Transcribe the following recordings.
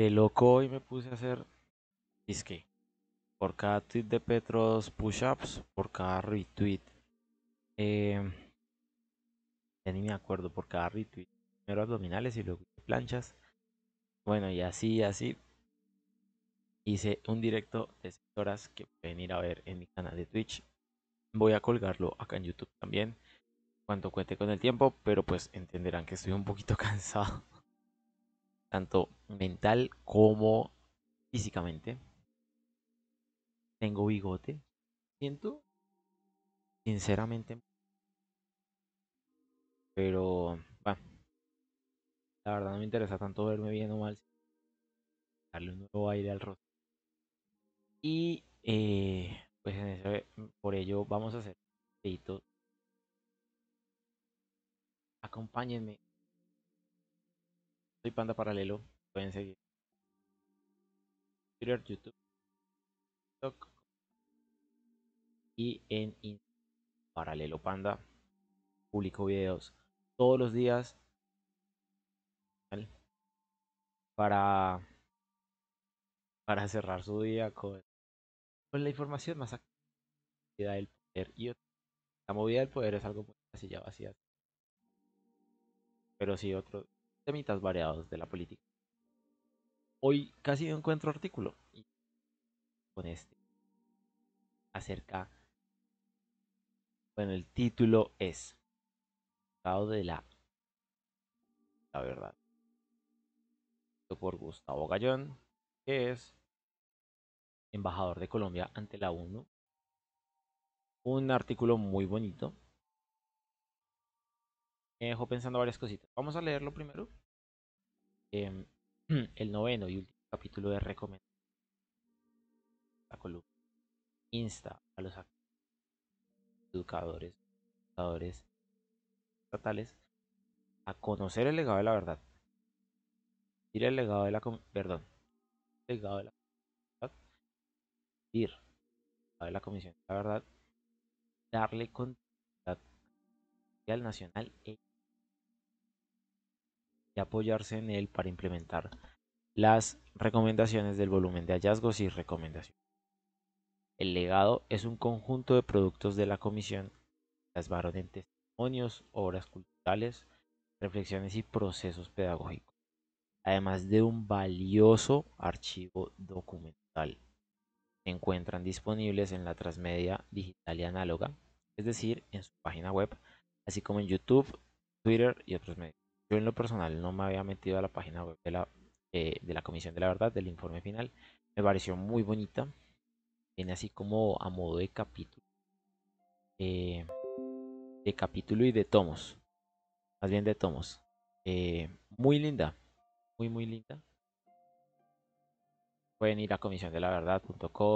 De loco hoy me puse a hacer disque. Por cada tweet de petros push-ups. Por cada retweet. Eh, ya ni me acuerdo. Por cada retweet. Primero abdominales y luego planchas. Bueno, y así, así. Hice un directo de 6 horas que pueden ir a ver en mi canal de Twitch. Voy a colgarlo acá en YouTube también. Cuando cuente con el tiempo. Pero pues entenderán que estoy un poquito cansado tanto mental como físicamente. Tengo bigote. Siento, sinceramente, pero, bueno, la verdad no me interesa tanto verme bien o mal. Darle un nuevo aire al rostro. Y, eh, pues, por ello vamos a hacer un Acompáñenme soy Panda Paralelo. Pueden seguir. Twitter, YouTube, TikTok y en Instagram. Paralelo Panda. Publico videos todos los días para para cerrar su día con, la información más activa del poder y la movida del poder es algo muy sencilla vacía pero si otro temitas variados de la política. Hoy casi no encuentro artículo con este acerca bueno el título es de la la verdad por Gustavo Gallón que es embajador de Colombia ante la ONU un artículo muy bonito me dejó pensando varias cositas. Vamos a leerlo primero. Em, el noveno y último capítulo de recomendación. La columna. Insta a los educadores, educadores estatales a conocer el legado de la verdad. Ir el legado de la perdón, el legado de la verdad, ir de la comisión de la verdad, darle continuidad al nacional e y apoyarse en él para implementar las recomendaciones del volumen de hallazgos y recomendaciones. El legado es un conjunto de productos de la comisión, las varon en testimonios, obras culturales, reflexiones y procesos pedagógicos, además de un valioso archivo documental. Se encuentran disponibles en la transmedia digital y análoga, es decir, en su página web, así como en YouTube, Twitter y otros medios. Yo en lo personal no me había metido a la página web de la, eh, de la Comisión de la Verdad, del informe final. Me pareció muy bonita. viene así como a modo de capítulo. Eh, de capítulo y de tomos. Más bien de tomos. Eh, muy linda. Muy, muy linda. Pueden ir a comisión de la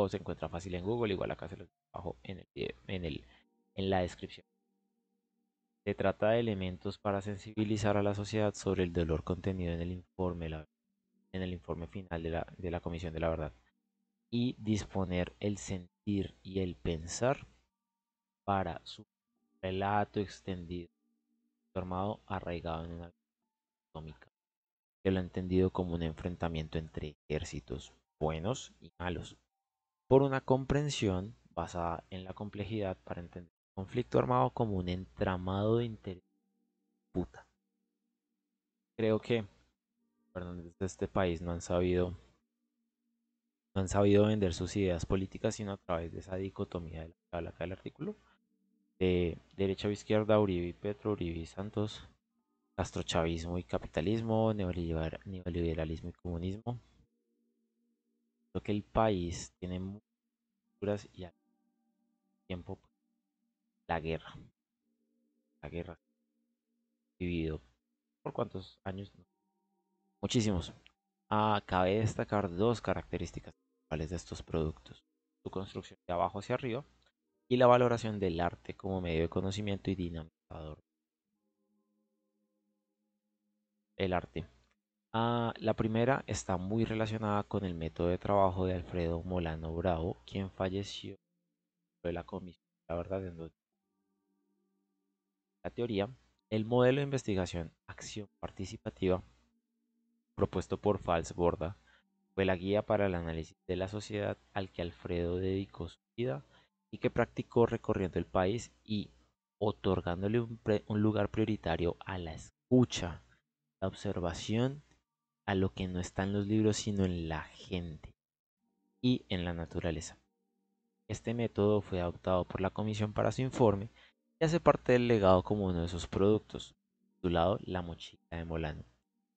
Se encuentra fácil en Google. Igual acá se los dejo en en la descripción. Se trata de elementos para sensibilizar a la sociedad sobre el dolor contenido en el informe, final de la, Comisión de la Verdad y disponer el sentir y el pensar para su relato extendido, formado, arraigado en una atómica, que lo ha entendido como un enfrentamiento entre ejércitos buenos y malos, por una comprensión basada en la complejidad para entender conflicto armado como un entramado de interés puta. Creo que Perdón. Desde este país no han sabido no han sabido vender sus ideas políticas sino a través de esa dicotomía de la que habla acá artículo de derecha o izquierda, Uribe y Petro, Uribe y Santos, castrochavismo y capitalismo, neoliberalismo y comunismo. Creo que el país tiene muchas culturas y al tiempo la guerra. La guerra vivido por cuántos años? Muchísimos. Acabé de destacar dos características principales de estos productos. Su construcción de abajo hacia arriba y la valoración del arte como medio de conocimiento y dinamizador. El arte. Ah, la primera está muy relacionada con el método de trabajo de Alfredo Molano Bravo, quien falleció de la comisión, la verdad, en teoría, el modelo de investigación acción participativa propuesto por borda fue la guía para el análisis de la sociedad al que Alfredo dedicó su vida y que practicó recorriendo el país y otorgándole un, un lugar prioritario a la escucha, la observación, a lo que no está en los libros sino en la gente y en la naturaleza. Este método fue adoptado por la Comisión para su informe y hace parte del legado como uno de sus productos, titulado La Mochila de Molano.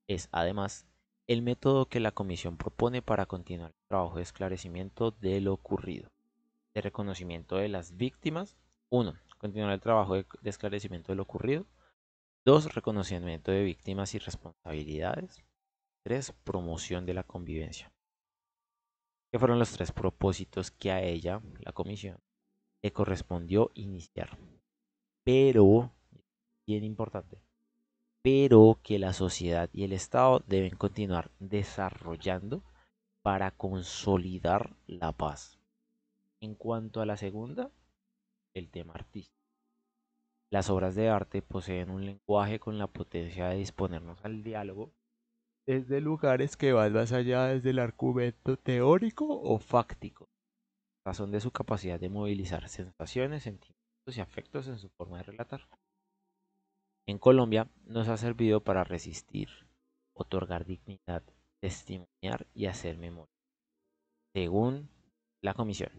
Es además el método que la comisión propone para continuar el trabajo de esclarecimiento de lo ocurrido, de reconocimiento de las víctimas. 1. Continuar el trabajo de, esclarecimiento de lo ocurrido. 2. Reconocimiento de víctimas y responsabilidades. 3. Promoción de la convivencia. Que fueron los tres propósitos que a ella, la comisión, le correspondió iniciar pero, bien importante, pero que la sociedad y el Estado deben continuar desarrollando para consolidar la paz. En cuanto a la segunda, el tema artístico. Las obras de arte poseen un lenguaje con la potencia de disponernos al diálogo desde lugares que van más allá desde el argumento teórico o fáctico, razón de su capacidad de movilizar sensaciones, sentimientos y afectos en su forma de relatar. En Colombia nos ha servido para resistir, otorgar dignidad, testimoniar y hacer memoria, según la comisión.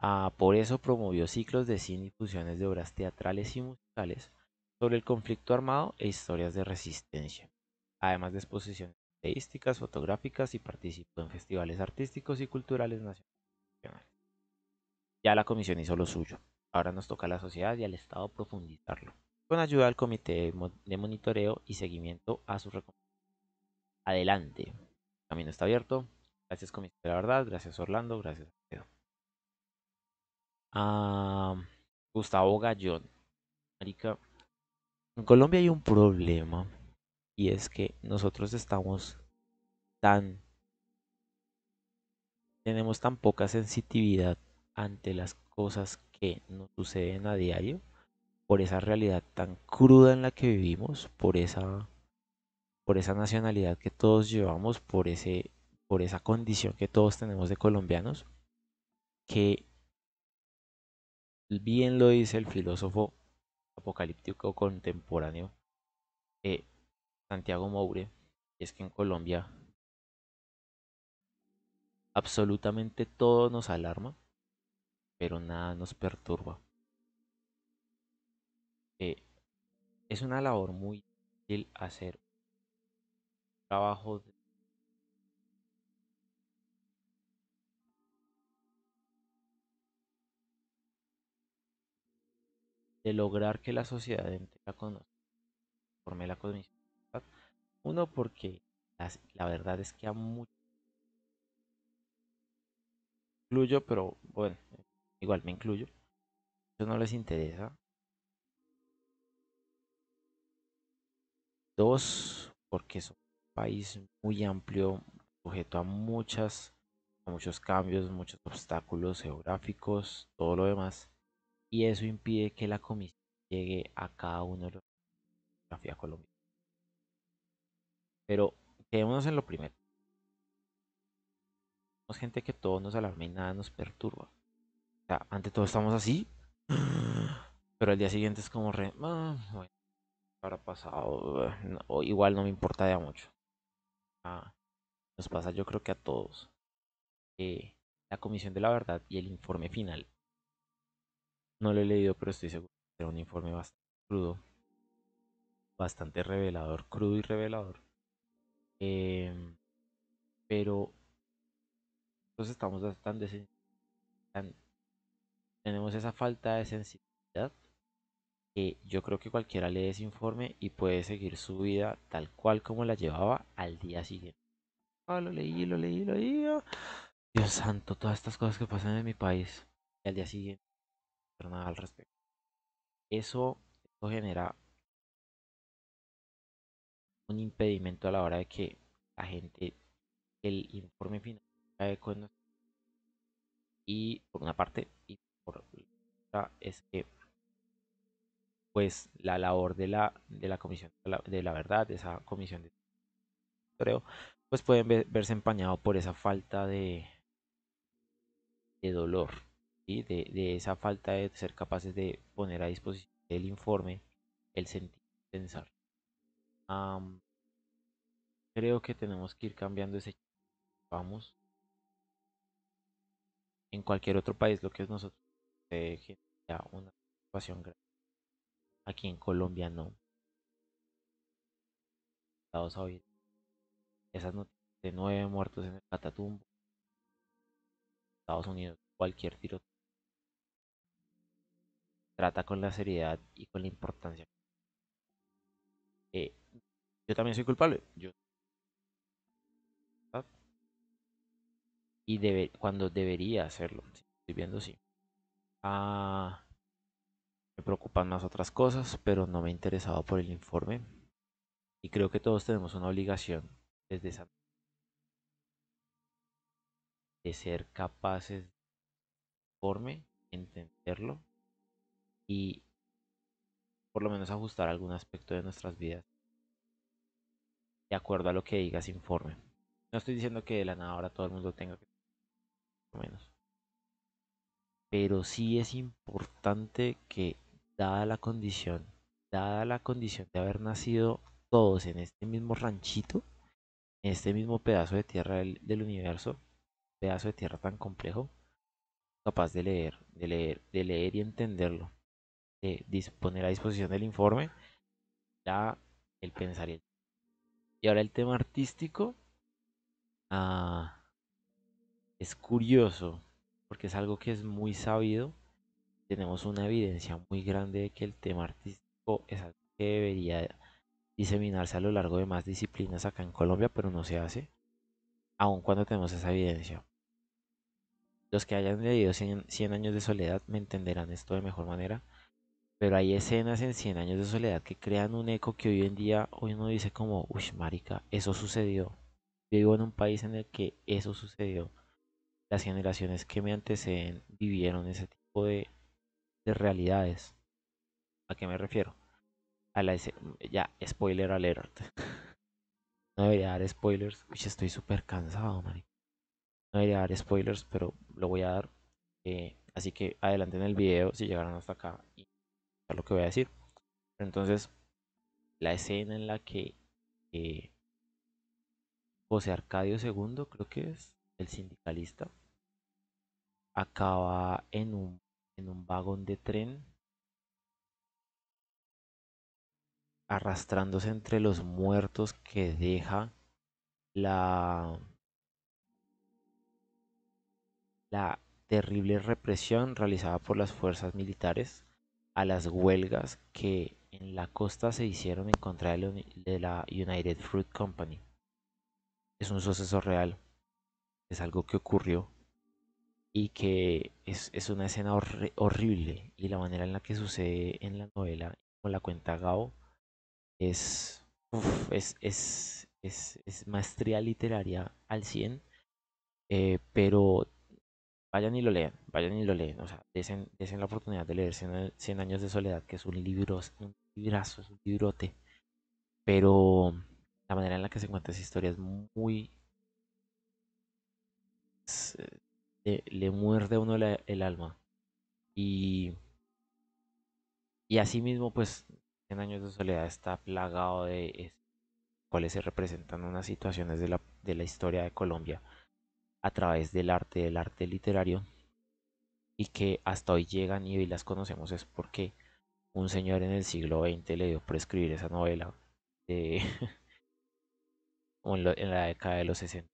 Ah, por eso promovió ciclos de cine y fusiones de obras teatrales y musicales sobre el conflicto armado e historias de resistencia, además de exposiciones teísticas, fotográficas y participó en festivales artísticos y culturales nacionales. Ya la comisión hizo lo suyo, Ahora nos toca a la sociedad y al Estado profundizarlo, con ayuda del Comité de Monitoreo y Seguimiento a su recomendación. Adelante, el camino está abierto. Gracias Comité de la Verdad, gracias Orlando, gracias ah, Gustavo Gallón. Marica, en Colombia hay un problema y es que nosotros estamos tan... Tenemos tan poca sensitividad ante las cosas que nos suceden a diario, por esa realidad tan cruda en la que vivimos, por esa, por esa nacionalidad que todos llevamos, por, ese, por esa condición que todos tenemos de colombianos, que bien lo dice el filósofo apocalíptico contemporáneo eh, Santiago Moure, es que en Colombia absolutamente todo nos alarma, pero nada nos perturba. Eh, es una labor muy difícil hacer trabajo de lograr que la sociedad entera conozca forme la cognición. Uno, porque la verdad es que a muchos, incluyo, pero bueno, Igual me incluyo. Eso no les interesa. Dos, porque es un país muy amplio, sujeto a muchas, muchos cambios, muchos obstáculos geográficos, todo lo demás. Y eso impide que la comisión llegue a cada uno de los geografía colombiana. Pero quedémonos en lo primero. Somos gente que todo nos alarma y nada nos perturba ante todo estamos así. Pero el día siguiente es como re. Ah, bueno, habrá pasado. o igual no me importa ya mucho. Ah, nos pasa, yo creo que a todos. la Comisión de la Verdad y el informe final. No lo he leído, pero estoy seguro que era un informe bastante crudo. Bastante revelador, crudo y revelador. Em, pero entonces pues estamos tan, tan tenemos esa falta de sensibilidad que yo creo que cualquiera lee ese informe y puede seguir su vida tal cual como la llevaba al día siguiente. Ah, lo leí, lo leí, lo leí. Ah. Dios santo, todas estas cosas que pasan en mi país. Y al día siguiente, pero nada al respecto. Eso, genera un impedimento a la hora de que la gente, el informe final, y por una parte Ah, es que pues la labor de la, de la comisión de la verdad, de esa comisión de creo, pues pueden verse empañado por esa falta de, de dolor, y de, esa falta de ser capaces de poner a disposición del informe el sentido pensar. creo que tenemos que ir cambiando ese vamos en cualquier otro país lo que es nosotros se eh, genera una situación grave. Aquí en Colombia no. Estados Unidos esas noticias de nueve muertos en el Catatumbo. Estados Unidos, cualquier tiro trata con la seriedad y con la importancia. Eh, yo también soy culpable. Yo. Y debe, cuando debería hacerlo. estoy viendo, sí. Ah, me preocupan más otras cosas, pero no me he interesado por el informe. Y creo que todos tenemos una obligación desde esa de ser capaces de informe, entenderlo y por lo menos ajustar algún aspecto de nuestras vidas de acuerdo a lo que digas informe. No estoy diciendo que de la nada ahora todo el mundo tenga que menos pero sí es importante que dada la condición, dada la condición de haber nacido todos en este mismo ranchito, en este mismo pedazo de tierra del, universo, pedazo de tierra tan complejo, capaz de leer, de leer, de leer y entenderlo, de disponer a disposición del informe, ya el pensar y el... Y ahora el tema artístico ah, es curioso porque es algo que es muy sabido, tenemos una evidencia muy grande de que el tema artístico es algo que debería diseminarse a lo largo de más disciplinas acá en Colombia, pero no se hace, aun cuando tenemos esa evidencia. Los que hayan leído 100, años de soledad me entenderán esto de mejor manera, pero hay escenas en 100 años de soledad que crean un eco que hoy en día hoy uno dice como, uy, marica, eso sucedió. Yo vivo en un país en el que eso sucedió las generaciones que me anteceden vivieron ese tipo de, realidades. ¿A qué me refiero? A la ya, spoiler alert. No debería dar spoilers. Uy, estoy súper cansado, No debería dar spoilers, pero lo voy a dar. Eh, así que adelante en el video si llegaron hasta acá y lo que voy a decir. entonces, la escena en la que eh, José Arcadio II, creo que es, el sindicalista, acaba en un, en un vagón de tren arrastrándose entre los muertos que deja la, la terrible represión realizada por las fuerzas militares a las huelgas que en la costa se hicieron en contra de la United Fruit Company. Es un suceso real es algo que ocurrió y que es, una escena horrible y la manera en la que sucede en la novela, como la cuenta Gao, es, es, es, maestría literaria al 100, eh, pero vayan y lo lean, vayan y lo lean, o sea, desen, la oportunidad de leer 100, años de soledad, que es un libro, un librazo, un librote, pero la manera en la que se cuenta esa historia es muy eh, le, muerde uno el alma. Y, y mismo pues, en Años de Soledad está plagado de cuáles se representan unas situaciones de la, historia de Colombia a través del arte, del arte literario, y que hasta hoy llegan y hoy las conocemos es porque un señor en el siglo XX le dio por escribir esa novela en, la década de los 60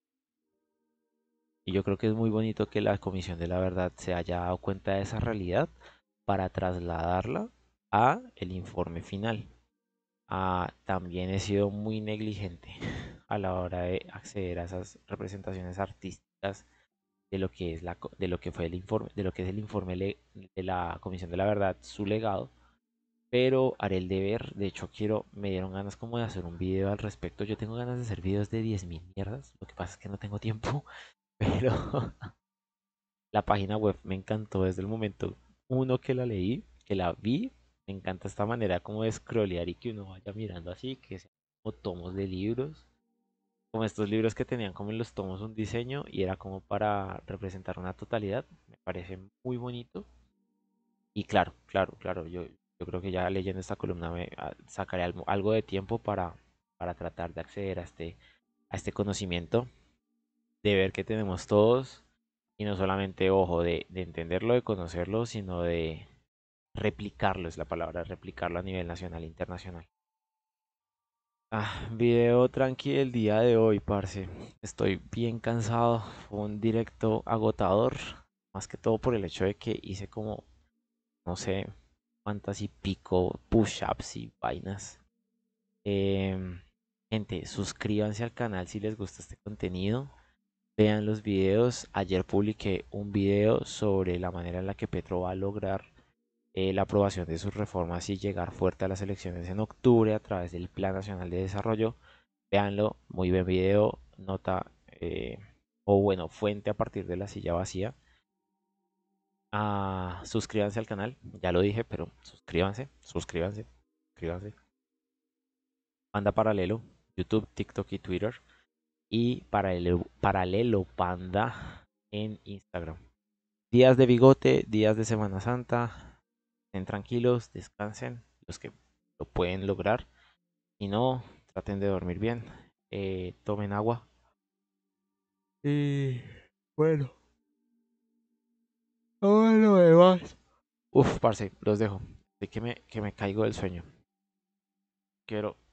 y yo creo que es muy bonito que la Comisión de la Verdad se haya dado cuenta de esa realidad para trasladarla a el informe final. Ah, también he sido muy negligente a la hora de acceder a esas representaciones artísticas de lo que es la de lo que fue el informe de lo que es el informe de la comisión de la verdad su legado pero haré el deber de hecho quiero me dieron ganas como de hacer un video al respecto yo tengo ganas de hacer videos de 10.000 mierdas lo que pasa es que no tengo tiempo Pero la página web me encantó desde el momento uno que la leí, que la vi. Me encanta esta manera como de scrollear y que uno vaya mirando así, que sean como tomos de libros. Como estos libros que tenían como en los tomos un diseño y era como para representar una totalidad. Me parece muy bonito. Y claro, claro, claro, yo, creo que ya leyendo esta columna me ah, sacaré algo de tiempo para, para tratar de acceder a este, a este conocimiento de ver que tenemos todos, y no solamente, ojo, de, entenderlo, de conocerlo, sino de replicarlo, es la palabra, replicarlo a nivel nacional e internacional. Ah, video tranqui del día de hoy, parce. Estoy bien cansado, fue un directo agotador, más que todo por el hecho de que hice como, no sé, cuántas y pico push-ups y vainas. Em, gente, suscríbanse al canal si les gusta este contenido vean los videos. Ayer publiqué un video sobre la manera en la que Petro va a lograr eh, la aprobación de sus reformas y llegar fuerte a las elecciones en octubre a través del Plan Nacional de Desarrollo. Veanlo, muy bien video, nota eh, o bueno, fuente a partir de la silla vacía. Ah, suscríbanse al canal, ya lo dije, pero suscríbanse, suscríbanse, suscríbanse. Banda Paralelo, YouTube, TikTok y Twitter y Paralelo, Paralelo Panda en Instagram. Días de bigote, días de Semana Santa. Estén tranquilos, descansen, los que lo pueden lograr. Y no, traten de dormir bien, eh, tomen agua. Y bueno, Bueno, lo demás. Uf, parce, los dejo. De que me, que me caigo del sueño. Quiero